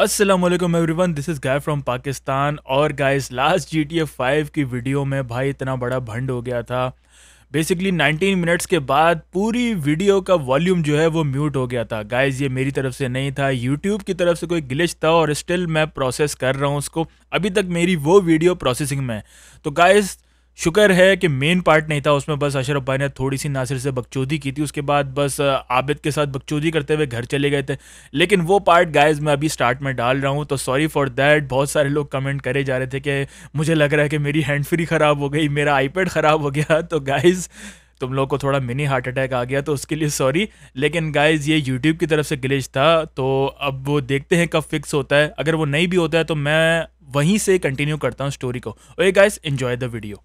Aslam one this is guy from Pakistan और guys last G T F five की video में भाई इतना बड़ा भंड हो गया था बेसिकली 19 मिनट्स के बाद पूरी वीडियो का वॉल्यूम जो है वो म्यूट हो गया था गाइस ये मेरी तरफ से नहीं था यूट्यूब की तरफ से कोई ग्लिच था और स्टिल मैं प्रोसेस कर रहा हूँ उसको अभी तक मेरी वो वीडियो प्रोसेसिंग में है तो गाइज़ शुक्र है कि मेन पार्ट नहीं था उसमें बस अशरफ भाई ने थोड़ी सी नासिर से बकचोदी की थी उसके बाद बस आबिद के साथ बकचोदी करते हुए घर चले गए थे लेकिन वो पार्ट गाइज मैं अभी स्टार्ट में डाल रहा हूँ तो सॉरी फॉर दैट बहुत सारे लोग कमेंट करे जा रहे थे कि मुझे लग रहा है कि मेरी हैंड फ्री ख़राब हो गई मेरा आईपैड ख़राब हो गया तो गाइज़ तुम लोग को थोड़ा मिनी हार्ट अटैक आ गया तो उसके लिए सॉरी लेकिन गाइज ये यूट्यूब की तरफ से ग्लिच था तो अब वो देखते हैं कब फिक्स होता है अगर वो नहीं भी होता है तो मैं वहीं से कंटिन्यू करता हूँ स्टोरी को और गाइज इन्जॉय द वीडियो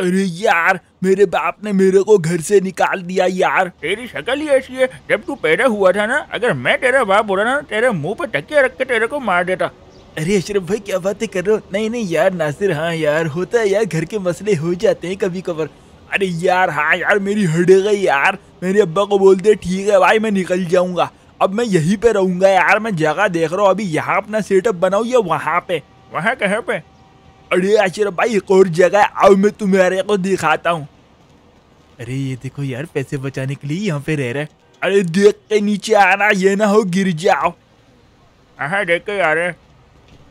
अरे यार मेरे बाप ने मेरे को घर से निकाल दिया यार तेरी शक्ल ही ऐसी है जब तू पैदा हुआ था ना अगर मैं तेरा बाप बोला ना तेरे मुंह पे टक्के रख के तेरे को मार देता अरे अशरफ भाई क्या बातें कर रहे हो नहीं नहीं यार नासिर हाँ यार होता है यार घर के मसले हो जाते हैं कभी कभार अरे यार हाँ यार मेरी हट गई यार मेरे अब्बा को बोलते ठीक है भाई मैं निकल जाऊंगा अब मैं यहीं पे रहूंगा यार मैं जगह देख रहा हूँ अभी यहाँ अपना सेटअप बनाऊ या वहाँ पे वहाँ कहाँ पे अरे आशीर भाई एक और जगह है आओ मैं तुम्हारे को दिखाता हूँ अरे ये देखो यार पैसे बचाने के लिए यहाँ पे रह रहे अरे देख के नीचे आना ये ना हो गिर जाओ हाँ देखो यार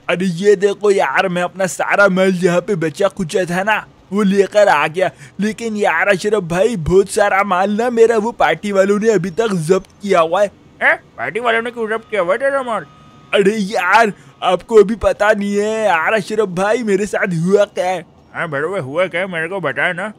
अरे ये देखो यार मैं अपना सारा माल यहाँ पे बचा खुचा था ना वो लेकर आ गया लेकिन यार अशरफ भाई बहुत सारा माल ना मेरा वो पार्टी वालों ने अभी तक जब्त किया हुआ है ए? पार्टी वालों ने क्यों जब्त किया हुआ तेरा माल अरे यार आपको अभी पता नहीं है यार अशरफ भाई मेरे साथ हुआ क्या है हाँ बरोबर हुआ क्या मेरे को बताया ना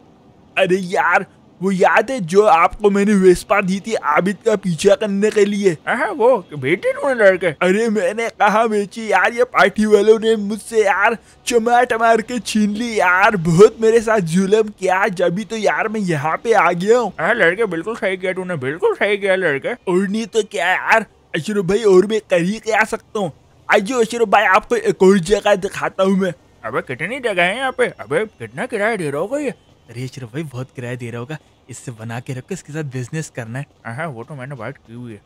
अरे यार वो याद है जो आपको मैंने वेस्पा दी थी आबिद का पीछा करने के लिए आहा, हाँ, वो बेटे लड़के अरे मैंने कहा बेची यार ये पार्टी वालों ने मुझसे यार चमा टमार के छीन ली यार बहुत मेरे साथ जुलम किया जब तो यार मैं यहाँ पे आ गया हूँ हाँ, लड़के बिल्कुल सही किया तूने बिल्कुल सही किया लड़के और नहीं तो क्या यार अशरफ भाई और मैं कर ही क्या सकता हूँ आइए ओशिरो भाई आपको तो एक और जगह दिखाता हूँ मैं अबे कितनी जगह है यहाँ पे अबे कितना किराया दे रहा होगा ये अरे ओशिरो भाई बहुत किराया दे रहा होगा इससे बना के रखो इसके साथ बिजनेस करना है हाँ, हाँ वो तो मैंने बात की हुई है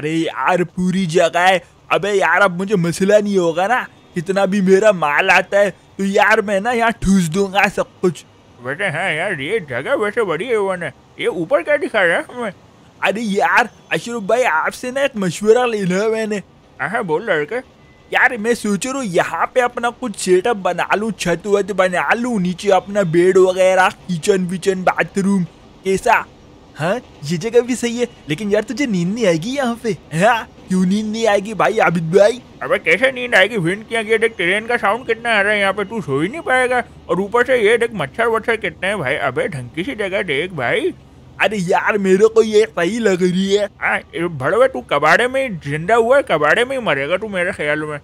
अरे यार पूरी जगह है अबे यार अब मुझे मसला नहीं होगा ना कितना भी मेरा माल आता है तो यार मैं ना यहाँ ठूस दूंगा सब कुछ बेटे है हाँ यार ये जगह वैसे बड़ी है वो ये ऊपर क्या दिखा रहा है हमें अरे यार अशरफ भाई आपसे ना एक मशवरा लेना है मैंने हाँ, हाँ बोल लड़के यार मैं सोच रहा हूँ यहाँ पे अपना कुछ सेटअप बना लू छत वत बना लू नीचे अपना बेड वगैरह किचन विचन बाथरूम कैसा हाँ ये जगह भी सही है लेकिन यार तुझे नींद नहीं आएगी यहाँ पे हाँ क्यों नींद नहीं आएगी भाई आबिद भाई अबे कैसे नींद आएगी विंड क्या गया देख ट्रेन का साउंड कितना आ रहा है यहाँ पे तू सो ही नहीं पाएगा और ऊपर से ये देख मच्छर वच्छर कितने हैं भाई अबे ढंकी सी जगह देख भाई अरे यार मेरे को ये सही लग रही है हाँ, भड़वे तू कबाड़े में जिंदा हुआ है कबाड़े में ही मरेगा तू मेरे ख्याल में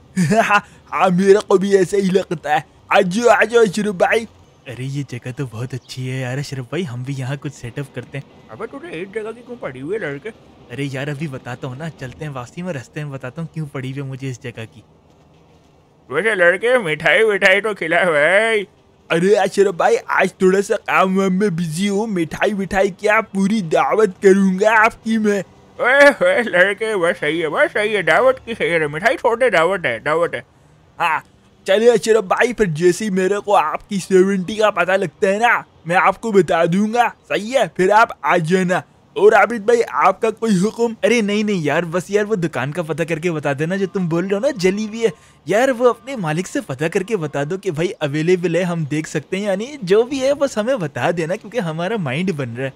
हाँ मेरे को भी ऐसे ही लगता है आजो आजो अशरफ भाई अरे ये जगह तो बहुत अच्छी है यार अशरफ भाई हम भी यहाँ कुछ सेटअप करते हैं अबे तुझे एक जगह की क्यों पड़ी हुई है लड़के अरे यार अभी बताता हूँ ना चलते हैं वासी में रस्ते में बताता हूँ क्यों पड़ी हुई है मुझे इस जगह की वैसे लड़के मिठाई विठाई तो खिला भाई अरे अशरफ भाई आज थोड़ा सा काम वाम में बिजी हूँ मिठाई विठाई क्या पूरी दावत करूँगा आपकी मैं ओए लड़के बस सही है बस सही है दावत की सही है मिठाई छोटे दावत है दावत है हाँ चलिए अशरफ भाई फिर जैसे ही मेरे को आपकी सेवेंटी का पता लगता है ना मैं आपको बता दूंगा सही है फिर आप आ जाना और आबिद भाई आपका कोई हुक्म अरे नहीं नहीं यार बस यार वो दुकान का पता करके बता देना जो तुम बोल रहे हो ना जली हुई है यार वो अपने मालिक से पता करके बता दो कि भाई अवेलेबल है हम देख सकते हैं यानी जो भी है बस हमें बता देना क्योंकि हमारा माइंड बन रहा है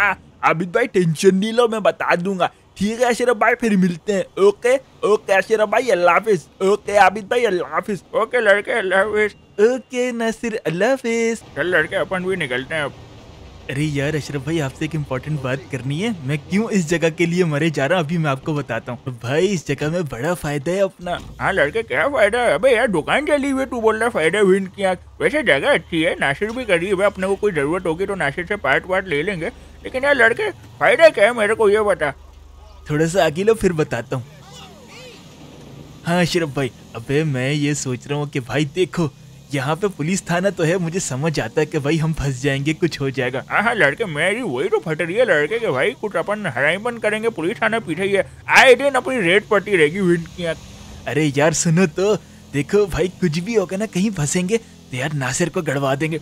हाँ आबिद भाई टेंशन नहीं लो मैं बता दूंगा ठीक है अशरफ भाई फिर मिलते हैं ओके ओके अशरफ भाई अल्लाह हाफिज ओके आबिद भाई अल्लाह हाफिज ओके लड़के अल्लाह हाफिज ओके नासिर अल्लाह हाफिज चल लड़के अपन भी निकलते हैं अरे यार अशरफ भाई आपसे एक इम्पोर्टेंट बात करनी है मैं क्यों इस जगह के लिए मरे जा रहा हूँ अभी मैं आपको बताता हूँ भाई इस जगह में बड़ा फायदा है अपना हाँ लड़के क्या फायदा है अबे यार दुकान चली हुई तू बोल रहा फायदा विन किया वैसे जगह अच्छी है नासिर भी करी है अपने को कोई जरूरत होगी तो नासिर से पार्ट वार्ट ले लेंगे लेकिन यार लड़के फायदा क्या है मेरे को ये बता थोड़ा सा आगे लो फिर बताता हूँ हाँ अशरफ भाई अबे मैं ये सोच रहा हूँ कि भाई देखो यहाँ पे पुलिस थाना तो है मुझे समझ आता है कि भाई हम फंस जाएंगे कुछ हो जाएगा हाँ, हाँ लड़के मेरी वही तो फट रही है लड़के के भाई कुछ अपन बंद करेंगे पुलिस थाना पीछे ही है आए दिन अपनी रेट पट्टी रहेगी विंड अरे यार सुनो तो देखो भाई कुछ भी होगा ना कहीं फंसेंगे यार नासिर को गड़वा देंगे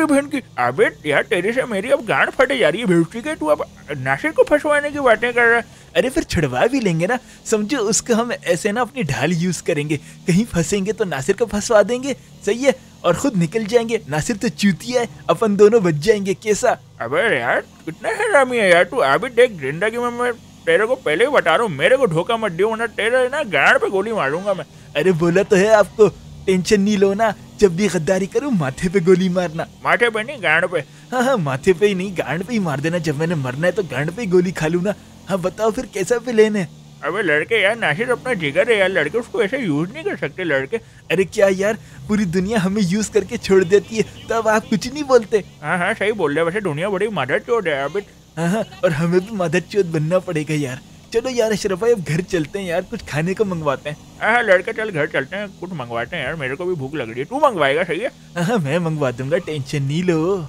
बहन की अबे यार तेरे से मेरी अब गांड फटे जा रही है भेजती के तू अब नासिर को फंसवाने की बातें कर रहा है अरे फिर छुड़वा भी लेंगे ना समझो उसको हम ऐसे ना अपनी ढाल यूज करेंगे कहीं फंसेंगे तो नासिर को फंसवा देंगे सही है और खुद निकल जाएंगे नासिर तो चूतिया है अपन दोनों बच जाएंगे कैसा अबे यार कितना हैरामी है यार तू अभी देख जिंदगी में मैं तेरे को पहले ही बता रहा हूँ मेरे को धोखा मत दियो ना तेरे ना गाड़ पे गोली मारूंगा मैं अरे बोला तो है आपको टेंशन नहीं लो ना जब भी गद्दारी करूँ माथे पे गोली मारना माथे पे नहीं गांड पे हाँ हाँ माथे पे ही नहीं गांड पे ही मार देना जब मैंने मरना है तो गांड पे ही गोली खा लू ना हाँ बताओ फिर कैसा पे लेने अबे लड़के यार ना सिर्फ अपना जिगर है यार लड़के उसको ऐसे यूज नहीं कर सकते लड़के अरे क्या यार पूरी दुनिया हमें यूज करके छोड़ देती है तब आप कुछ नहीं बोलते हाँ हाँ सही बोल रहे वैसे दुनिया बड़ी मदद चोट है अभी हाँ हाँ और हमें भी मदद चोट बनना पड़ेगा यार चलो यार अशरफ भाई अब घर चलते हैं यार कुछ खाने को मंगवाते हैं हाँ, हाँ लड़का चल घर चलते हैं कुछ मंगवाते हैं यार मेरे को भी भूख लग रही है तू मंगवाएगा सही है हाँ, हाँ मैं मंगवा दूंगा टेंशन नहीं लो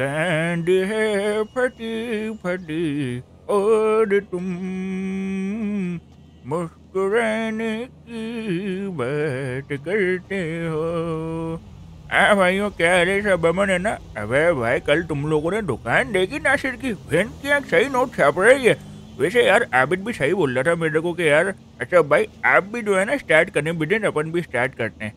कैंड है फटी फटी और तुम मुस्कुराने की बात करते हो हाँ भाइयों क्या अरे सब अमन है ना अबे भाई कल तुम लोगों ने दुकान देखी नासिर की बहन की सही नोट छाप रही है वैसे यार आबिद भी सही बोल रहा था मेरे को कि यार अच्छा भाई आप भी जो है ना स्टार्ट करने बिजनेस अपन भी स्टार्ट करते हैं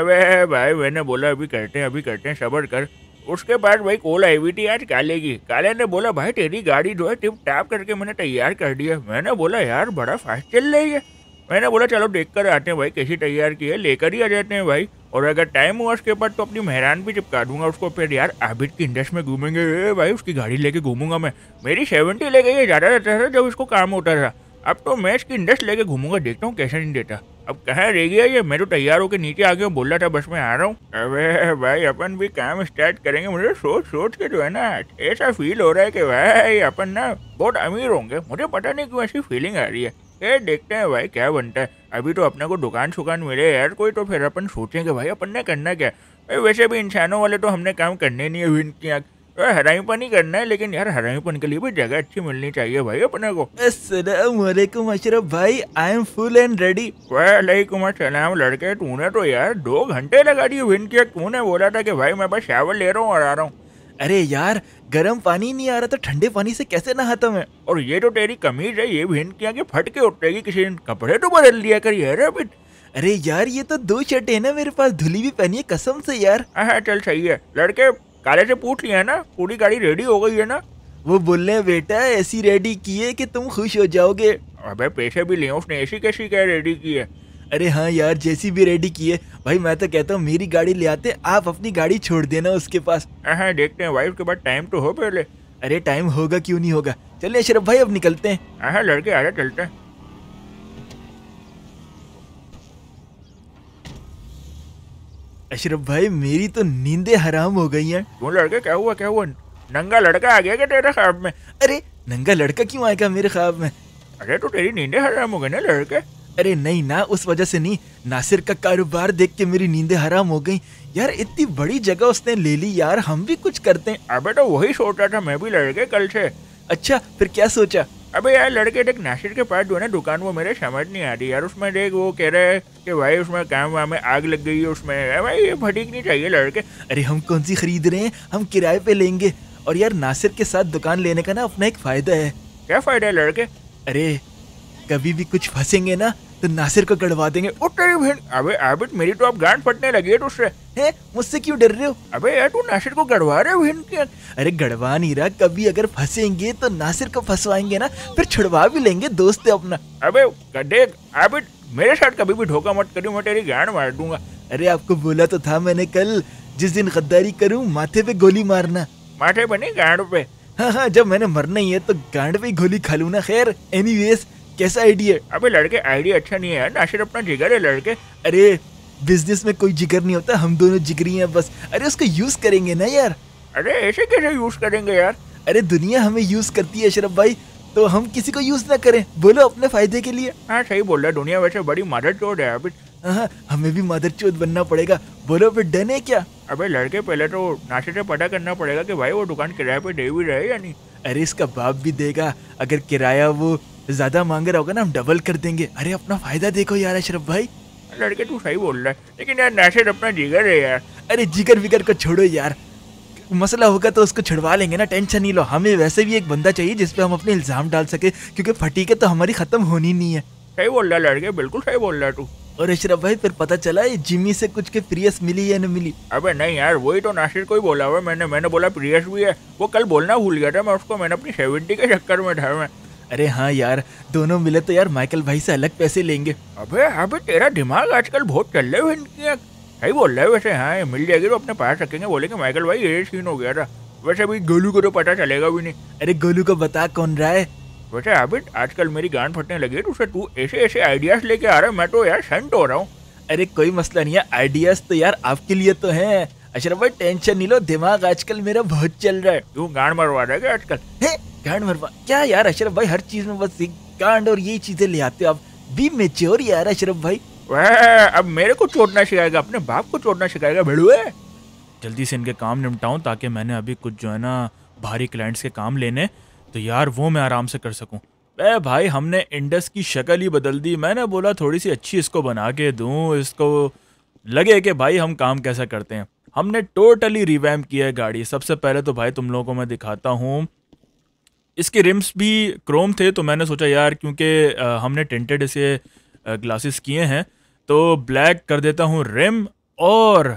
अबे भाई मैंने बोला अभी करते हैं अभी करते हैं सबर कर उसके बाद भाई कॉल आई हुई थी आज काले की काले ने बोला भाई तेरी गाड़ी जो है टिप टाप करके मैंने तैयार कर दिया मैंने बोला यार बड़ा फास्ट चल रही है मैंने बोला चलो देख कर आते हैं भाई कैसी तैयार की है लेकर ही आ जाते हैं भाई और अगर टाइम हुआ उसके बाद तो अपनी मेहरान भी चिपका दूंगा उसको फिर यार आबिद की इंडस्ट में घूमेंगे भाई उसकी गाड़ी लेके घूमूंगा मैं मेरी सेवेंटी ले गई है ज़्यादा रहता था जब उसको काम होता था अब तो मैं इसकी इंडस्ट लेके घूमूंगा देखता हूँ कैसे नहीं देता अब कहाँ रह गया ये मैं तो तैयार होकर नीचे आ गया बोल रहा था बस मैं आ रहा हूँ अरे भाई अपन भी काम स्टार्ट करेंगे मुझे सोच सोच के जो है ना ऐसा फील हो रहा है कि भाई अपन ना बहुत अमीर होंगे मुझे पता नहीं क्यों ऐसी फीलिंग आ रही है ए देखते हैं भाई क्या बनता है अभी तो अपने को दुकान शुकान मिले यार कोई तो फिर अपन सोचेंगे भाई अपन ने करना क्या भाई वैसे भी इंसानों वाले तो हमने काम करने नहीं है अभी इनकी आँख ही करना है लेकिन यार हरापन के लिए भी जगह अच्छी मिलनी चाहिए भाई अपने को असलम अशरफ भाई I am full and ready वालेकुम असलम लड़के तूने तो यार दो घंटे लगा दिए विन किया तूने बोला था कि भाई मैं बस शावर ले रहा हूँ और आ रहा हूँ अरे यार गर्म पानी नहीं आ रहा तो ठंडे पानी से कैसे नहाता मैं और ये तो तेरी कमीज है ये भी के आगे फट के उठेगी किसी दिन कपड़े तो बदल लिया कर ये रबिट अरे यार ये तो दो शर्ट है ना मेरे पास धुली भी पहनी है कसम से यार हाँ, हाँ चल सही है लड़के काले से पूछ लिया है ना पूरी गाड़ी रेडी हो गई है ना वो बोल रहे बेटा ऐसी रेडी की है कि तुम खुश हो जाओगे अबे पैसे भी ले उसने ऐसी कैसी क्या रेडी की है अरे हाँ यार जैसी भी रेडी की है भाई मैं तो कहता हूँ मेरी गाड़ी ले आते आप अपनी गाड़ी छोड़ देना उसके पास हाँ देखते हैं वाइफ के बाद टाइम तो हो पहले अरे टाइम होगा क्यों नहीं होगा चलिए अशरफ भाई अब निकलते हैं हाँ, हाँ लड़के आ रहे चलते हैं अशरफ भाई मेरी तो नींदे हराम हो गई हैं क्यों लड़का क्या हुआ क्या हुआ नंगा लड़का आ गया क्या तेरे ख्वाब में अरे नंगा लड़का क्यों आएगा मेरे ख्वाब में अरे तो तेरी नींदे हराम हो गई ना लड़के अरे नहीं ना उस वजह से नहीं नासिर का कारोबार देख के मेरी नींदें हराम हो गई यार इतनी बड़ी जगह उसने ले ली यार हम भी कुछ करते हैं अबे तो वही सोचा था मैं भी लड़के कल से अच्छा फिर क्या सोचा अबे यार लड़के देख नासिर के पास जो है ना दुकान वो मेरे समझ नहीं आ रही यार उसमें देख वो कह रहे हैं कि भाई उसमें काम वाम में आग लग गई है उसमें भाई ये भटीक नहीं चाहिए लड़के अरे हम कौन सी खरीद रहे हैं हम किराए पे लेंगे और यार नासिर के साथ दुकान लेने का ना अपना एक फायदा है क्या फायदा है लड़के अरे कभी भी कुछ फंसेंगे ना तो नासिर को गड़वा देंगे ओ तेरी बहन अबे मेरी तो अब गांड फटने लगी है तुझसे हैं मुझसे क्यों डर रहे हो अबे यार तू नासिर को गड़वा रहे बहन अरे गड़वा नहीं रहा कभी अगर फंसेंगे तो नासिर को फंसवाएंगे ना फिर छुड़वा भी लेंगे दोस्त अपना अबे गड्ढे अबे मेरे साथ कभी भी धोखा मत करियो मैं तेरी गांड मार दूंगा अरे आपको बोला तो था मैंने कल जिस दिन गद्दारी करूँ माथे पे गोली मारना माथे पे नहीं गांड पे हाँ हाँ जब मैंने मरना ही है तो गांड पे गोली खा लू ना खैर एनी वेज कैसा आइडिया अबे लड़के आइडिया अच्छा नहीं है ना सिर्फ अपना जिगर है लड़के अरे बिजनेस में कोई जिगर नहीं होता हम दोनों जिगरी हैं बस अरे उसको यूज करेंगे ना यार अरे ऐसे कैसे यूज करेंगे यार अरे दुनिया हमें यूज करती है अशरफ भाई तो हम किसी को यूज ना करें बोलो अपने फायदे के लिए हाँ सही बोल रहा है दुनिया वैसे बड़ी मदर चोट है अभी हाँ, हाँ, हमें भी मदर चोट बनना पड़ेगा बोलो फिर डन है क्या अबे लड़के पहले तो नाशे से पता करना पड़ेगा कि भाई वो दुकान किराए पे दे भी रहे या नहीं अरे इसका बाप भी देगा अगर किराया वो ज्यादा मांग रहा होगा ना हम डबल कर देंगे अरे अपना फायदा देखो यार अशरफ भाई लड़के तू सही बोल रहा है लेकिन यार नासिर अपना जिगर है यार अरे जिगर विगर को छोड़ो यार मसला होगा तो उसको छुड़वा लेंगे ना टेंशन नहीं लो हमें वैसे भी एक बंदा चाहिए जिसपे हम अपने इल्ज़ाम डाल सके क्योंकि फटीके तो हमारी ख़त्म होनी नहीं है सही बोल रहा लड़के बिल्कुल सही बोल रहा तू और अशरफ भाई फिर पता चला ये जिमी से कुछ के प्रियस मिली या न मिली अबे नहीं यार वही तो नासिर को ही बोला हुआ मैंने मैंने बोला प्रियस भी है वो कल बोलना भूल गया था मैं उसको मैंने अपनी सेवेंटी के चक्कर में था मैं अरे हाँ यार दोनों मिले तो यार माइकल भाई से अलग पैसे लेंगे अबे अबे तेरा दिमाग आजकल बहुत चल रहे हो सही बोल रहे वैसे हाँ मिल जाएगी तो अपने पास रखेंगे बोलेंगे माइकल भाई ये सीन हो गया था वैसे अभी गोलू को तो पता चलेगा भी नहीं अरे गोलू को बता कौन रहा है वैसे आबिद आजकल मेरी गान फटने लगी है तो उसे तू ऐसे ऐसे आइडियाज लेके आ रहा है मैं तो यार शंट हो रहा हूँ अरे कोई मसला नहीं है आइडियाज तो यार आपके लिए तो है अशरफ भाई टेंशन नहीं लो दिमाग आजकल मेरा बहुत चल रहा है तू गान मरवा रहा है आजकल गांड मरवा क्या यार अशरफ भाई हर चीज में बस एक गांड और ये चीजें ले आते हो आप बी मेच्योर यार अशरफ भाई अब मेरे को चोटना सिखाएगा अपने बाप को चोटना सिखाएगा भिड़ुए जल्दी से इनके काम निपटाऊं ताकि मैंने अभी कुछ जो है ना भारी क्लाइंट्स के काम लेने तो यार वो मैं आराम से कर सकूं अरे भाई हमने इंडस की शक्ल ही बदल दी मैंने बोला थोड़ी सी अच्छी इसको बना के दूँ इसको लगे कि भाई हम काम कैसा करते हैं हमने टोटली रिवैम किया है गाड़ी सबसे पहले तो भाई तुम लोगों को मैं दिखाता हूँ इसके रिम्स भी क्रोम थे तो मैंने सोचा यार क्योंकि हमने टेंटेड इसे ग्लासेस किए हैं तो ब्लैक कर देता हूँ रिम और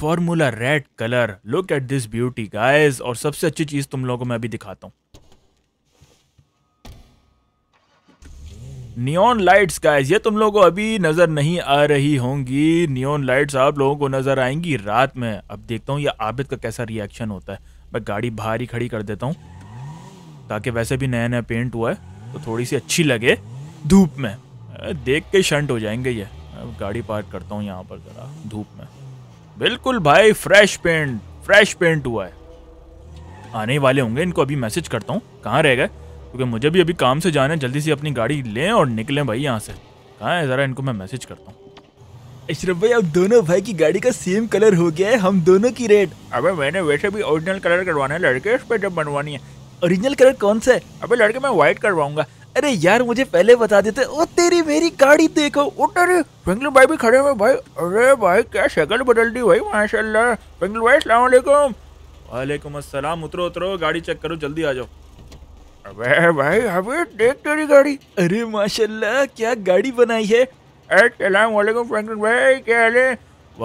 formula red colour look at this beauty guys और सबसे अच्छी चीज़ तुम लोगों को मैं अभी दिखाता हूँ नियॉन लाइट्स गाइस ये तुम लोगों को अभी नज़र नहीं आ रही होंगी नियॉन लाइट्स आप लोगों को नज़र आएंगी रात में अब देखता हूँ ये आबिद का कैसा रिएक्शन होता है मैं गाड़ी बाहर ही खड़ी कर देता हूँ ताकि वैसे भी नया नया पेंट हुआ है तो थोड़ी सी अच्छी लगे धूप में देख के शंट हो जाएंगे ये गाड़ी पार्क करता हूँ यहाँ पर ज़रा धूप में बिल्कुल भाई फ्रेश पेंट फ्रेश पेंट हुआ है आने वाले होंगे इनको अभी मैसेज करता हूँ कहाँ रह गए क्योंकि मुझे भी अभी काम से जाना है जल्दी से अपनी गाड़ी लें और निकलें भाई यहाँ से कहाँ है ज़रा इनको मैं मैसेज करता हूँ अशरफ भाई अब दोनों भाई की गाड़ी का सेम कलर हो गया है हम दोनों की रेट अबे मैंने वैसे भी ओरिजिनल कलर करवाना है लड़के उस पर जब बनवानी है ओरिजिनल कलर कौन सा है अबे लड़के मैं व्हाइट करवाऊंगा अरे यार मुझे पहले बता देते ओ तेरी मेरी गाड़ी देखो उठ अरे फ्रेंकलिन भाई भी खड़े हुए भाई अरे भाई क्या शक्ल बदल दी भाई माशाल्लाह पिंगलू भाई अस्सलाम वालेकुम वालेकुम अस्सलाम उतरो उतरो गाड़ी चेक करो जल्दी आ जाओ अबे भाई अबे देख तेरी गाड़ी अरे माशाल्लाह क्या गाड़ी बनाई है अस्सलाम वालेकुम पिंगलू भाई क्या हाल है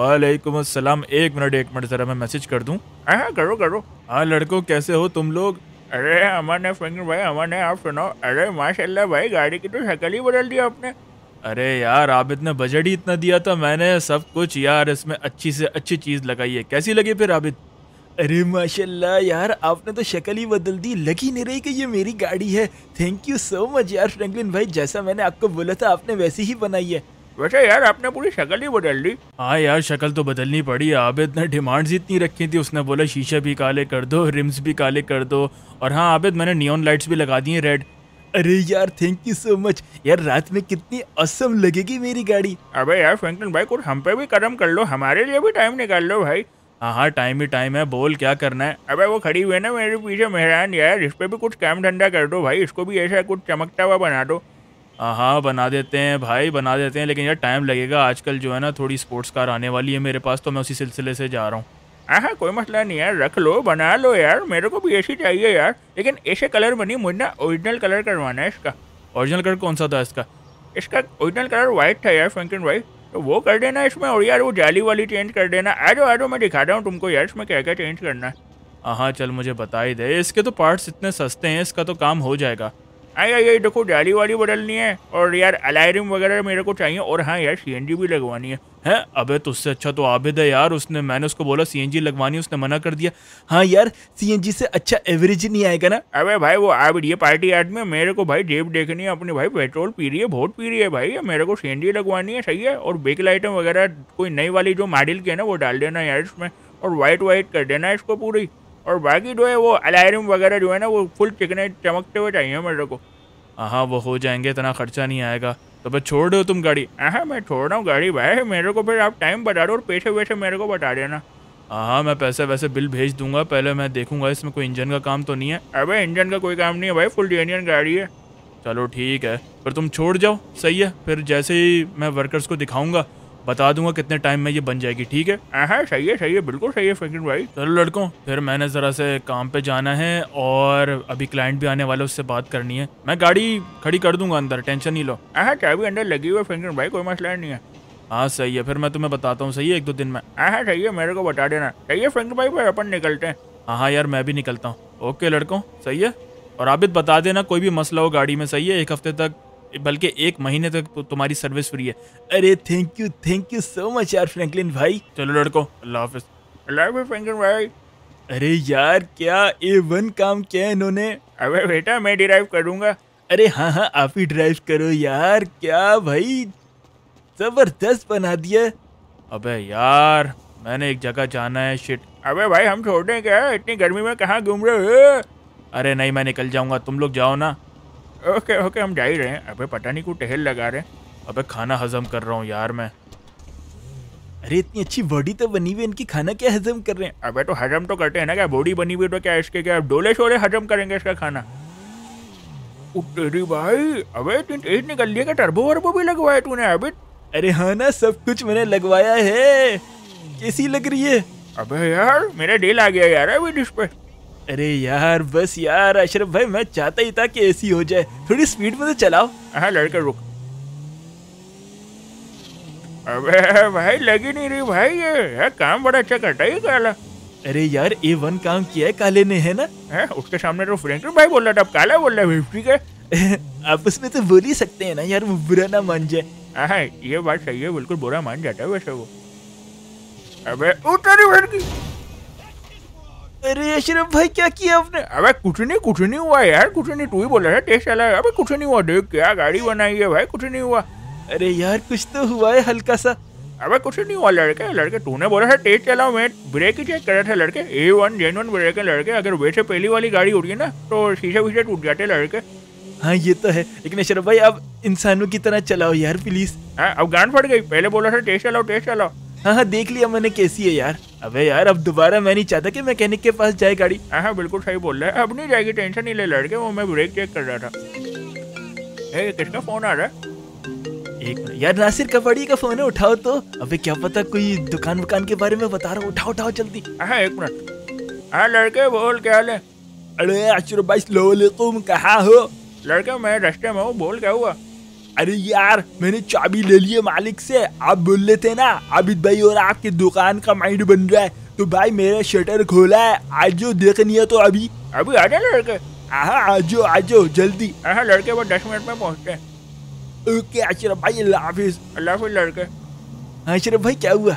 वालेकुम अस्सलाम एक मिनट एक मिनट ज़रा मैं मैसेज कर दूं हां हाँ, करो करो हां लड़कों कैसे हो तुम लोग अरे अमर ने फिंगर भाई अमर ने आप सुनाओ अरे माशाल्लाह भाई गाड़ी की तो शक्ल ही बदल दी आपने अरे यार आबिद ने बजट ही इतना दिया था तो मैंने सब कुछ यार इसमें अच्छी से अच्छी चीज़ लगाई है कैसी लगी फिर आबिद अरे माशाल्लाह यार आपने तो शक्ल ही बदल दी लगी नहीं रही कि ये मेरी गाड़ी है थैंक यू सो मच यार फ्रैंकलिन भाई जैसा मैंने आपको बोला था आपने वैसी ही बनाई है वैसे यार आपने पूरी शक्ल ही बदल ली हाँ यार शक्ल तो बदलनी पड़ी आबिद ने डिमांड इतनी रखी थी उसने बोला शीशे भी काले कर दो रिम्स भी काले कर दो और हाँ आबिद मैंने नियोन लाइट्स भी लगा दी है रेड अरे यार थैंक यू सो मच यार रात में कितनी असम लगेगी मेरी गाड़ी अबे यार फ्रैंकलिन भाई कुछ हम पे भी कदम कर लो हमारे लिए भी टाइम निकाल लो भाई हाँ हाँ टाइम ही टाइम है बोल क्या करना है अबे वो खड़ी हुई है ना मेरे पीछे मेहरान यार इस पे भी कुछ काम धंधा कर दो भाई इसको भी ऐसा कुछ चमकता हुआ बना दो हाँ बना देते हैं भाई बना देते हैं लेकिन यार टाइम लगेगा आजकल जो है ना थोड़ी स्पोर्ट्स कार आने वाली है मेरे पास तो मैं उसी सिलसिले से जा रहा हूँ हाँ कोई मसला नहीं यार रख लो बना लो यार मेरे को भी ऐसी चाहिए यार लेकिन ऐसे कलर में नहीं मुझे ना ओरिजिनल कलर करवाना है इसका ओरिजिनल कलर कौन सा था इसका इसका ओरिजिनल कलर वाइट था यार एंड वाइट तो वो कर देना इसमें और यार वो जाली वाली चेंज कर देना आ जाओ आ जाओ मैं दिखा रहा हूँ तुमको यार इसमें क्या क्या चेंज करना है हाँ चल मुझे बता ही दे इसके तो पार्ट्स इतने सस्ते हैं इसका तो काम हो जाएगा आई यार आई देखो जाली वाली बदलनी है और यार अलायरिंग वगैरह मेरे को चाहिए और हाँ यार सी भी लगवानी है हैं अबे तो उससे अच्छा तो आबिद है यार उसने मैंने उसको बोला जी लगवानी उसने मना कर दिया हाँ यार जी से अच्छा एवरेज नहीं आएगा ना अबे भाई वो आबिद ये पार्टी आदमी मेरे को भाई जेब देखनी है अपने भाई पेट्रोल पी रही है बहुत पी रही है भाई मेरे को जी लगवानी है सही है और बेकल आइटम वगैरह कोई नई वाली जो मॉडल की है ना वो डाल देना यार इसमें और वाइट वाइट कर देना इसको पूरी और बाकी जो तो है वो अलायरम वगैरह जो है ना वो फुल चिकने चमकते हुए चाहिए मेरे को हाँ वो हो जाएंगे इतना खर्चा नहीं आएगा तो भाई छोड़ दो तुम गाड़ी हाँ मैं छोड़ रहा हूँ गाड़ी भाई मेरे को फिर आप टाइम बता दो और पैसे वैसे मेरे को बता देना हाँ मैं पैसे वैसे बिल भेज दूंगा पहले मैं देखूंगा इसमें कोई इंजन का काम तो नहीं है अबे इंजन का कोई काम नहीं है भाई फुल जेन्यन गाड़ी है चलो ठीक है पर तुम छोड़ जाओ सही है फिर जैसे ही मैं वर्कर्स को दिखाऊंगा बता दूंगा कितने टाइम में ये बन जाएगी ठीक है हाँ, हाँ, सही है सही है बिल्कुल सही है फकीर भाई चलो लड़कों फिर मैंने ज़रा से काम पे जाना है और अभी क्लाइंट भी आने वाला उससे बात करनी है मैं गाड़ी खड़ी कर दूंगा अंदर टेंशन नहीं लो क्या हाँ, चाबी अंदर लगी हुई है भाई कोई मसला नहीं है हाँ सही है फिर मैं तुम्हें बताता हूँ सही है एक दो दिन में सही है मेरे को बता देना सही है फकीर भाई भाई अपन निकलते हैं हाँ हाँ यार मैं भी निकलता हूँ ओके लड़कों सही है और आबिद बता देना कोई भी मसला हो गाड़ी में सही है एक हफ्ते तक बल्कि एक महीने तक तो तुम्हारी सर्विस फ्री है अरे thank you thank you so much यार फ्रैंकलिन भाई चलो लड़को अल्लाह हाफिज़ अल्लाह फ्रैंकलिन भाई अरे यार क्या ए वन काम किया है इन्होंने अरे बेटा मैं ड्राइव करूँगा अरे हाँ हाँ आप ही ड्राइव करो यार क्या भाई ज़बरदस्त बना दिया अबे यार मैंने एक जगह जाना है शिट अबे भाई हम छोड़ दें क्या इतनी गर्मी में कहाँ घूम रहे हो अरे नहीं मैं निकल जाऊँगा तुम लोग जाओ ना ओके ओके हम जा ही रहे हैं अबे पता नहीं को टहल लगा रहे अबे खाना हजम कर रहा हूँ यार मैं अरे इतनी अच्छी बॉडी तो बनी हुई इनकी खाना क्या हजम कर रहे हैं अबे तो हजम तो करते हैं ना क्या बॉडी बनी हुई तो क्या इसके क्या डोले शोले हजम करेंगे इसका खाना भाई अबे इतनी तेज निकल लिया क्या टर्बो वर्बो भी लगवाया तूने अबे अरे हाँ ना सब कुछ मैंने लगवाया है कैसी लग रही है अबे यार मेरा डेल आ गया यार अभी डिश पे अरे यार बस यार अशरफ भाई मैं चाहता ही था कि ऐसी हो जाए थोड़ी स्पीड में तो चलाओ हाँ लड़का रुक अबे भाई लगी नहीं रही भाई ये, हाँ, काम बड़ा अच्छा करता है काला अरे यार ए वन काम किया है काले ने है ना है हाँ, उसके सामने तो फ्रेंक भाई बोल रहा था काला बोल रहा है ठीक है आप उसमें तो बोल ही सकते हैं ना यार वो बुरा ना मान जाए हाँ, हाँ ये बात सही है बिल्कुल बुरा मान जाता है वैसे वो अबे उतारी भर की अरे अशरफ भाई क्या किया आपने अबे कुछ नहीं कुछ नहीं हुआ यार कुछ नहीं तू ही बोल रहा टेस्ट चला है अबे कुछ नहीं हुआ देख क्या गाड़ी बनाई है भाई कुछ नहीं हुआ अरे यार कुछ तो हुआ है हल्का सा अबे कुछ नहीं हुआ लड़के लड़के तूने बोला था टेस्ट चला मैं ब्रेक ही चेक कर रहा था लड़के A one gen one break है लड़के अगर वैसे पहली वाली गाड़ी उड़ी ना तो शीशे वीशे टूट जाते लड़के हाँ ये तो है लेकिन अशरफ भाई अब इंसानों की तरह चलाओ यार प्लीज हाँ अब गांड फट गई पहले बोला था टेस्ट चलाओ टेस्ट चलाओ हाँ हाँ देख लिया मैंने कैसी है यार अबे यार अब दोबारा मैं नहीं चाहता कि मैकेनिक के पास जाए गाड़ी हाँ हाँ बिल्कुल सही बोल रहे हैं अब नहीं जाएगी टेंशन नहीं ले लड़के वो मैं ब्रेक चेक कर रहा था किसका फोन आ रहा है एक यार नासिर कबड्डी का फोन है उठाओ तो अबे क्या पता कोई दुकान वकान के बारे में बता रहा हूँ उठाओ उठाओ जल्दी हाँ एक मिनट हाँ लड़के बोल क्या हाल है अरे आशुर भाई कहाँ हो लड़के मैं रास्ते में हूँ बोल क्या हुआ अरे यार मैंने चाबी ले ली है मालिक से आप बोल लेते ना आबिद भाई और आपकी दुकान का माइंड बन रहा है तो भाई मेरा शटर खोला है आज जो देखनी है तो अभी अभी आ जाओ लड़के आहा आज जल्दी आहा लड़के वो दस मिनट में पहुँचते ओके अशरफ भाई अल्लाह हाफिज अल्लाह हाफिज लड़के अशरफ भाई क्या हुआ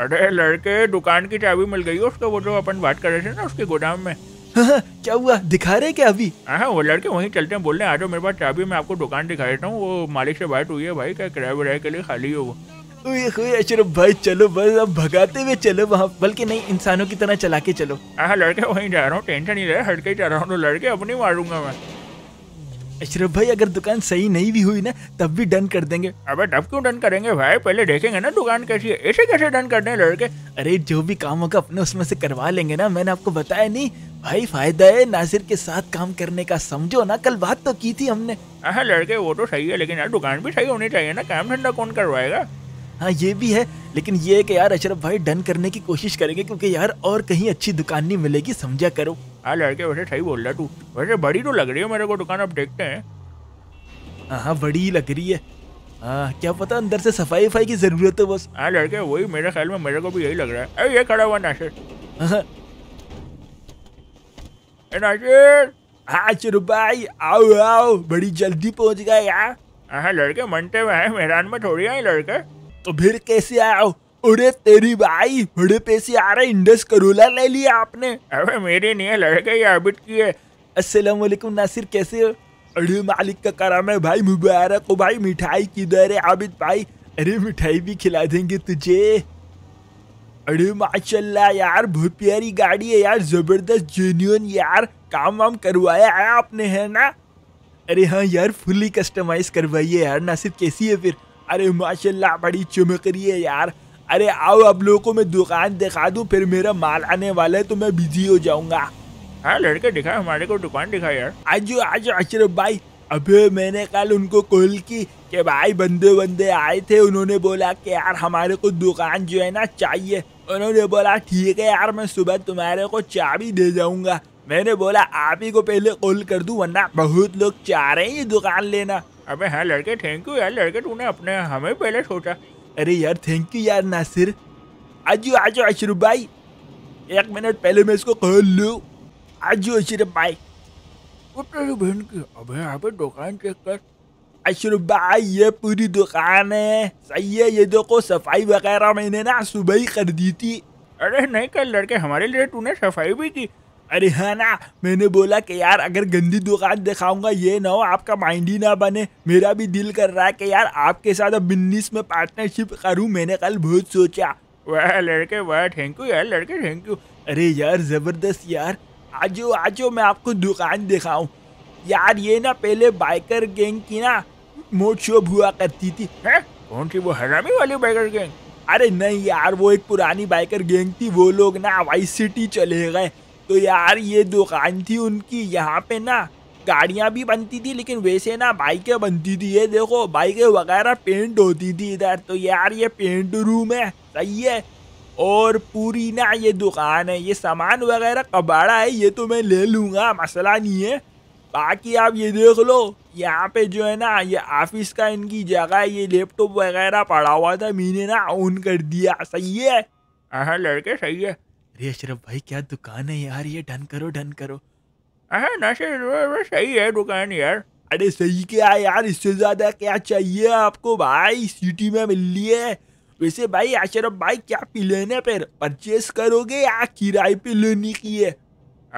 अरे लड़के दुकान की चाबी मिल गई उसको वो जो अपन बात कर रहे थे ना उसके गोदाम में हाँ, हाँ, क्या हुआ दिखा रहे क्या अभी हाँ, हाँ वो लड़के वहीं चलते हैं बोल रहे हैं आज मेरे पास चाबी मैं आपको दुकान दिखा देता हूँ वो मालिक से बात हुई है भाई क्या किराया विराया के लिए खाली हो वो अशरफ भाई चलो बस अब भगाते हुए चलो वहाँ बल्कि नहीं इंसानों की तरह चला के चलो हाँ लड़के वहीं जा रहा हूँ टेंशन नहीं रहे हटके जा रहा हूँ तो लड़के अपनी मारूंगा मैं अशरफ भाई अगर दुकान सही नहीं भी हुई ना तब भी डन कर देंगे अबे तब क्यों डन करेंगे भाई पहले देखेंगे ना दुकान कैसी है ऐसे कैसे डन करने लड़के अरे जो भी काम होगा अपने उसमें से करवा लेंगे ना मैंने आपको बताया नहीं भाई फायदा है नासिर के साथ काम करने का समझो ना कल बात तो की थी हमने हाँ लड़के वो तो सही है लेकिन यार दुकान भी सही होनी चाहिए ना काम धंधा कौन करवाएगा हाँ ये भी है लेकिन ये है कि यार अशरफ भाई डन करने की कोशिश करेंगे क्योंकि यार और कहीं अच्छी दुकान नहीं मिलेगी समझा करो हाँ लड़के वैसे सही बोल रहा तू वैसे बड़ी तो लग रही है मेरे को दुकान अब देखते हैं हाँ, हाँ बड़ी लग रही है आ, हाँ, क्या पता अंदर से सफाई वफाई की ज़रूरत है बस हाँ लड़के वही मेरे ख्याल में मेरे को भी यही लग रहा है अरे ये खड़ा हुआ नाशिर नाशिर हाँ, हाँ चलो भाई आओ आओ बड़ी जल्दी पहुंच गए यार हाँ लड़के मनते हुए मेहरान में थोड़ी आए लड़के तो फिर कैसे आओ अरे तेरी भाई बड़े पैसे आ रहे इंडस करोला ले लिया आपने अरे मेरी नहीं लड़के ये हैबिट की है अस्सलाम वालेकुम नासिर कैसे हो अरे मालिक का कराम है भाई मुबारक हो भाई मिठाई किधर है आबिद भाई अरे मिठाई भी खिला देंगे तुझे अरे माशाल्लाह यार बहुत प्यारी गाड़ी है यार जबरदस्त जेन्यून यार काम वाम करवाया है आपने है ना अरे हाँ यार फुली कस्टमाइज करवाइए यार नासिर कैसी है फिर अरे माशाल्लाह बड़ी चमक रही है यार अरे आओ अब लोगों को मैं दुकान दिखा दूं फिर मेरा माल आने वाला है तो मैं बिजी हो जाऊंगा हाँ लड़के दिखा हमारे को दुकान दिखा यार आज आज अशरफ भाई अबे मैंने कल उनको कॉल की कि भाई बंदे बंदे आए थे उन्होंने बोला कि यार हमारे को दुकान जो है ना चाहिए उन्होंने बोला ठीक है यार मैं सुबह तुम्हारे को चाबी दे जाऊंगा मैंने बोला आप ही को पहले कॉल कर दूं वरना बहुत लोग चाह रहे हैं ये दुकान लेना अबे हाँ लड़के थैंक यू यार लड़के तूने अपने हमें पहले सोचा अरे यार थैंक यू यार नासिर आजू आजो अशरफ भाई एक मिनट पहले मैं इसको कह लूँ आजू अशरफ भाई तेरी बहन की अबे यहाँ पे दुकान चेक कर अशरफ भाई ये पूरी दुकान है सही है ये देखो सफाई वगैरह मैंने ना सुबह ही कर दी थी अरे नहीं कल लड़के हमारे लिए तूने सफाई भी की अरे हा ना मैंने बोला कि यार अगर गंदी दुकान दिखाऊंगा ये ना हो आपका माइंड ही ना बने मेरा भी दिल कर रहा है कि यार आपके साथ अब बिजनेस में पार्टनरशिप करूँ मैंने कल बहुत सोचा वह लड़के वह थैंक यू यार लड़के थैंक यू अरे यार ज़बरदस्त यार आज आज मैं आपको दुकान दिखाऊँ यार ये ना पहले बाइकर गैंग की ना मोट शोप हुआ करती थी है कौन सी वो हरामी वाली बाइकर गैंग अरे नहीं यार वो एक पुरानी बाइकर गैंग थी वो लोग ना वाई सिटी चले गए तो यार ये दुकान थी उनकी यहाँ पे ना गाड़ियाँ भी बनती थी लेकिन वैसे ना बाइकें बनती थी ये देखो बाइकें वगैरह पेंट होती थी इधर तो यार ये पेंट रूम है सही है और पूरी ना ये दुकान है ये सामान वगैरह कबाड़ा है ये तो मैं ले लूँगा मसला नहीं है बाकी आप ये देख लो यहाँ पे जो है ना ये ऑफिस का इनकी जगह ये लैपटॉप वगैरह पड़ा हुआ था मैंने ना ऑन कर दिया सही है हाँ, हाँ लड़के सही है अरे अशरफ भाई क्या दुकान है यार ये डन करो डन करो अरे तो सही है दुकान यार अरे सही क्या यार इससे ज़्यादा क्या चाहिए आपको भाई सिटी में मिल रही है वैसे भाई अशरफ भाई क्या पी लेने पर परचेस करोगे या किराए पे लेने की है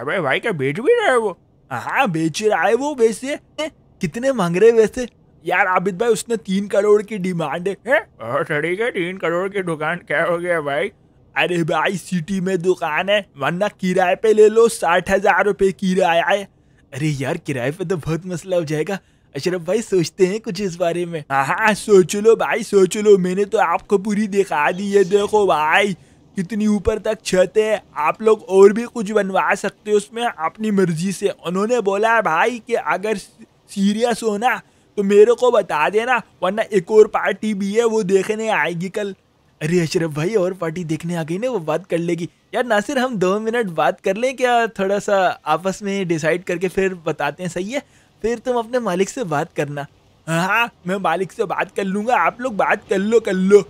अरे भाई क्या बेच भी रहा है वो हाँ बेच रहा है वो वैसे कितने मांग रहे वैसे यार आबिद भाई उसने तीन करोड़ की डिमांड है ठीक है तीन करोड़ की दुकान क्या हो गया भाई अरे भाई सिटी में दुकान है वरना किराए पे ले लो साठ हजार रुपये किराया है अरे यार किराए पे तो बहुत मसला हो जाएगा अशरफ भाई सोचते हैं कुछ इस बारे में हाँ, हाँ सोच लो भाई सोच लो मैंने तो आपको पूरी दिखा दी है देखो भाई कितनी ऊपर तक छत है आप लोग और भी कुछ बनवा सकते हो उसमें अपनी मर्जी से उन्होंने बोला भाई कि अगर सीरियस हो ना तो मेरे को बता देना वरना एक और पार्टी भी है वो देखने आएगी कल अरे अशरफ भाई और पार्टी देखने आ गई ना वो बात कर लेगी यार नासिर हम दो मिनट बात कर लें क्या थोड़ा सा आपस में डिसाइड करके फिर बताते हैं सही है फिर तुम अपने मालिक से बात करना हाँ मैं मालिक से बात कर लूँगा आप लोग बात कर लो कर लो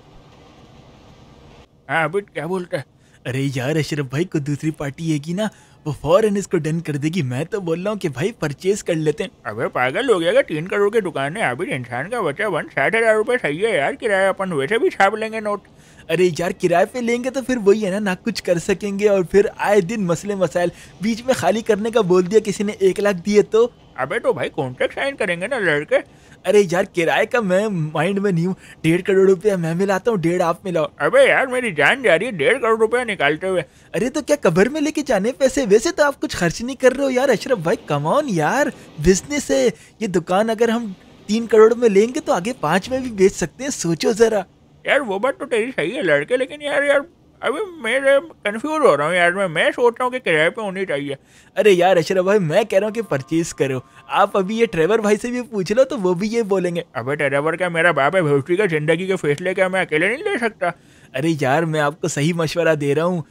हाँ बट क्या बोलता है अरे यार अशरफ भाई को दूसरी पार्टी है कि ना वो फौरन इसको डन कर देगी मैं तो बोल रहा हूँ कि भाई परचेज कर लेते हैं अबे पागल हो गया तीन करोड़ की दुकान है अभी इंसान का बचा वन साठ हजार रुपये सही है यार किराया अपन वैसे भी छाप लेंगे नोट अरे यार किराए पे लेंगे तो फिर वही है ना ना कुछ कर सकेंगे और फिर आए दिन मसले मसाइल बीच में खाली करने का बोल दिया किसी ने एक लाख दिए तो अबे तो भाई कॉन्ट्रैक्ट साइन करेंगे ना लड़के अरे यार किराए का मैं माइंड में नहीं हूँ डेढ़ करोड़ रुपया मैं मिलाता हूँ डेढ़ आप मिलाओ अबे यार मेरी जान जा रही है डेढ़ करोड़ रुपया निकालते हुए अरे तो क्या कबर में लेके जाने पैसे वैसे तो आप कुछ खर्च नहीं कर रहे हो यार अशरफ भाई कमाओन यार बिजनेस है ये दुकान अगर हम तीन करोड़ में लेंगे तो आगे पाँच में भी बेच सकते हैं सोचो ज़रा यार वो बात तो तेरी सही है लड़के लेकिन यार यार अभी मेरे कंफ्यूज हो रहा हूँ यार मैं मैं सोच रहा हूँ कि किराए पे होनी चाहिए अरे यार अशरफ भाई मैं कह रहा हूँ कि परचेज करो आप अभी ये ट्रेवर भाई से भी पूछ लो तो वो भी ये बोलेंगे अबे ट्रेवर क्या मेरा बाप है भविष्य का जिंदगी के फैसले क्या मैं अकेले नहीं ले सकता अरे यार मैं आपको सही मशवरा दे रहा हूँ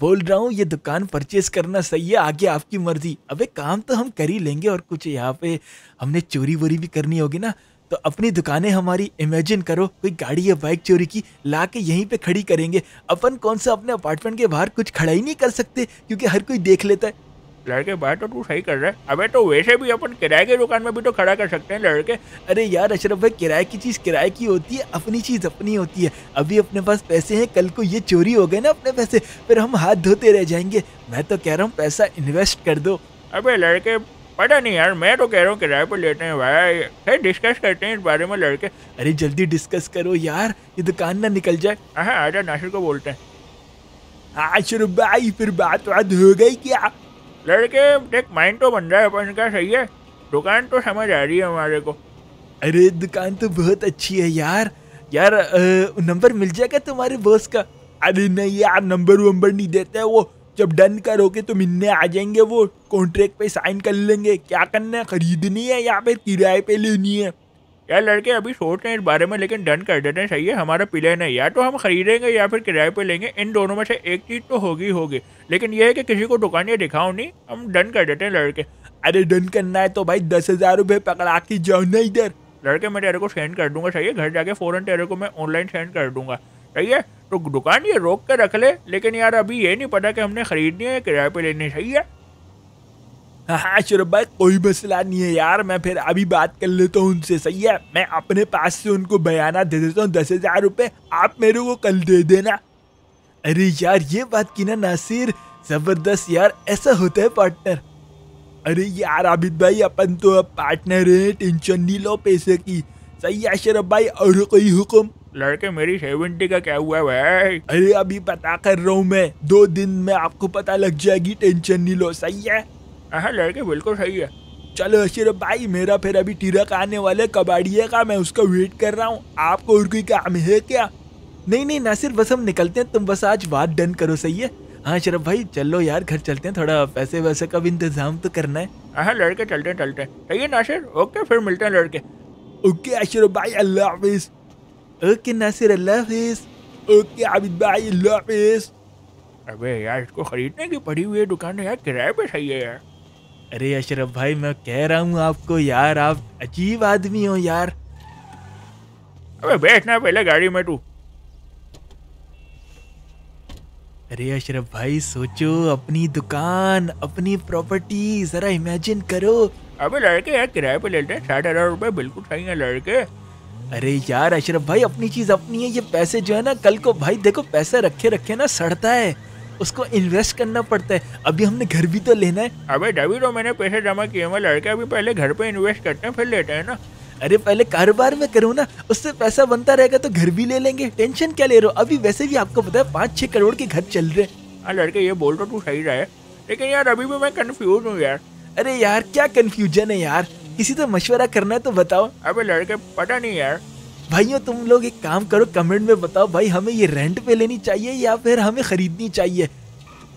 बोल रहा हूँ ये दुकान परचेज करना सही है आगे आपकी मर्जी अबे काम तो हम कर ही लेंगे और कुछ यहाँ पे हमने चोरी वोरी भी करनी होगी ना तो अपनी दुकानें हमारी इमेजिन करो कोई गाड़ी या बाइक चोरी की ला के यहीं पे खड़ी करेंगे अपन कौन सा अपने अपार्टमेंट के बाहर कुछ खड़ा ही नहीं कर सकते क्योंकि हर कोई देख लेता है लड़के बात तो तू सही कर रहा है अबे तो वैसे भी अपन किराए की दुकान में भी तो खड़ा कर सकते हैं लड़के अरे यार अशरफ भाई किराए की चीज़ किराए की होती है अपनी चीज़ अपनी होती है अभी अपने पास पैसे हैं कल को ये चोरी हो गए ना अपने पैसे फिर हम हाथ धोते रह जाएंगे मैं तो कह रहा हूँ पैसा इन्वेस्ट कर दो अबे लड़के पता नहीं यार मैं तो कह रहा हूँ किराए पर लेते हैं भाई फिर डिस्कस करते हैं इस बारे में लड़के अरे जल्दी डिस्कस करो यार ये दुकान ना निकल जाए हाँ आजा नासिर को बोलते हैं आशिर भाई फिर बात बात हो गई क्या लड़के देख माइंड तो बन रहा है अपन का सही है दुकान तो समझ आ रही है हमारे को अरे दुकान तो बहुत अच्छी है यार यार नंबर मिल जाएगा तुम्हारे बॉस का अरे नहीं यार नंबर वंबर नहीं देते वो जब डन करोगे तो मिलने आ जाएंगे वो कॉन्ट्रैक्ट पे साइन कर लेंगे क्या करना है खरीदनी है या फिर किराए पे लेनी है यार लड़के अभी सोच रहे हैं इस बारे में लेकिन डन कर देते हैं सही है हमारा प्लान है या तो हम खरीदेंगे या फिर किराए पे लेंगे इन दोनों में से एक चीज़ तो होगी होगी लेकिन यह है कि किसी को दुकान या दिखाओ नहीं हम डन कर देते हैं लड़के अरे डन करना है तो भाई दस हज़ार रुपये पकड़ा के जाओ ना इधर लड़के मैं तेरे को सेंड कर दूंगा सही है घर जाके फ़ौरन तेरे को मैं ऑनलाइन सेंड कर दूंगा सही है तो दुकान ये रोक के रख ले लेकिन यार अभी ये नहीं पता कि हमने खरीदनी है किराए पे लेनी सही है हाँ शोरब भाई कोई मसला नहीं है यार मैं फिर अभी बात कर लेता हूँ उनसे सही है मैं अपने पास से उनको बयाना दे देता हूँ दस हजार रुपये आप मेरे को कल दे देना अरे यार ये बात की ना नासिर जबरदस्त यार ऐसा होता है पार्टनर अरे यार आबिद भाई अपन तो अब पार्टनर है टेंशन नहीं लो पैसे की सही है शरभ भाई और कोई हुक्म लड़के मेरी सेवेंटी का क्या हुआ भाई अरे अभी पता कर रहा हूँ मैं दो दिन में आपको पता लग जाएगी टेंशन नहीं लो सही है हाँ लड़के बिल्कुल सही है चलो अशरफ भाई मेरा फिर अभी टीरक आने वाले कबाड़िए का मैं उसका वेट कर रहा हूँ आपको और कोई काम है क्या नहीं नहीं ना सिर्फ बस हम निकलते हैं तुम बस आज बात डन करो सही है हाँ अशरफ भाई चलो यार घर चलते हैं थोड़ा पैसे वैसे का भी इंतजाम तो करना है हाँ लड़के चलते हैं चलते हैं सही है नासिर ओके फिर मिलते हैं लड़के ओके अशरफ भाई अल्लाह हाफिज़ ओके नासिर अल्लाह हाफिज ओके आबिद भाई अल्लाह हाफिज अबे यार इसको ख़रीदने की पड़ी हुई है दुकान यार किराए पे सही है यार अरे अशरफ भाई मैं कह रहा हूँ आपको यार आप अजीब आदमी हो यार अबे बैठना पहले गाड़ी में तू अरे अशरफ भाई सोचो अपनी दुकान अपनी प्रॉपर्टी जरा इमेजिन करो अबे लड़के यार किराए पे लेते हैं साठ हजार रुपए बिल्कुल सही है लड़के अरे यार अशरफ भाई अपनी चीज अपनी है ये पैसे जो है ना कल को भाई देखो पैसे रखे रखे ना सड़ता है उसको इन्वेस्ट करना पड़ता है अभी हमने घर भी तो लेना है अबे डेबिट तो मैंने पैसे जमा किए हैं लड़के अभी पहले घर पे इन्वेस्ट करते हैं फिर लेते हैं ना अरे पहले कारोबार में करो ना उससे पैसा बनता रहेगा तो घर भी ले लेंगे टेंशन क्या ले रहे हो अभी वैसे भी आपको पता है पाँच छह करोड़ के घर चल रहे हैं हाँ, लड़के ये बोल तो तू सही रहा है लेकिन यार अभी भी मैं कन्फ्यूज हूँ यार अरे यार क्या कन्फ्यूजन है यार किसी से मशवरा करना है तो बताओ अबे लड़के पता नहीं यार भाइयों तुम लोग एक काम करो कमेंट में बताओ भाई हमें ये रेंट पे लेनी चाहिए या फिर हमें खरीदनी चाहिए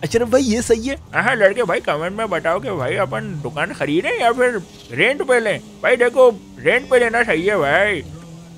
अच्छा भाई ये सही है हाँ लड़के भाई कमेंट में बताओ कि भाई अपन दुकान खरीदें या फिर रेंट पे लें भाई देखो रेंट पे लेना सही है भाई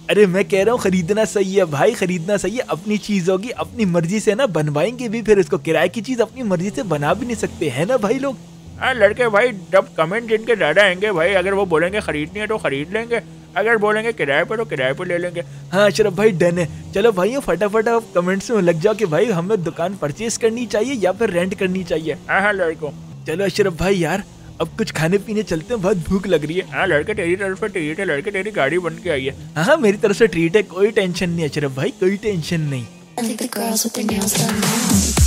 अरे मैं कह रहा हूँ खरीदना सही है भाई खरीदना सही है अपनी चीज होगी अपनी मर्जी से ना बनवाएंगे भी फिर इसको किराए की चीज अपनी मर्जी से बना भी नहीं सकते है ना भाई लोग अरे हाँ, लड़के भाई जब कमेंट जिनके ज़्यादा आएंगे भाई अगर वो बोलेंगे खरीदनी है तो खरीद लेंगे अगर बोलेंगे किराए पर तो किराए पर ले लेंगे हाँ अशरफ भाई डन है चलो भाई फटाफट आप कमेंट्स में लग जाओ कि भाई हमें दुकान परचेज करनी चाहिए या फिर रेंट करनी चाहिए हाँ हाँ लड़कों चलो अशरफ भाई यार अब कुछ खाने पीने चलते हैं बहुत भूख लग रही है हाँ लड़के तेरी तरफ से ट्रीट है लड़के तेरी गाड़ी बन के आई है हाँ हाँ मेरी तरफ से ट्रीट है कोई टेंशन नहीं अशरफ भाई कोई टेंशन नहीं I think the girls with their nails done now.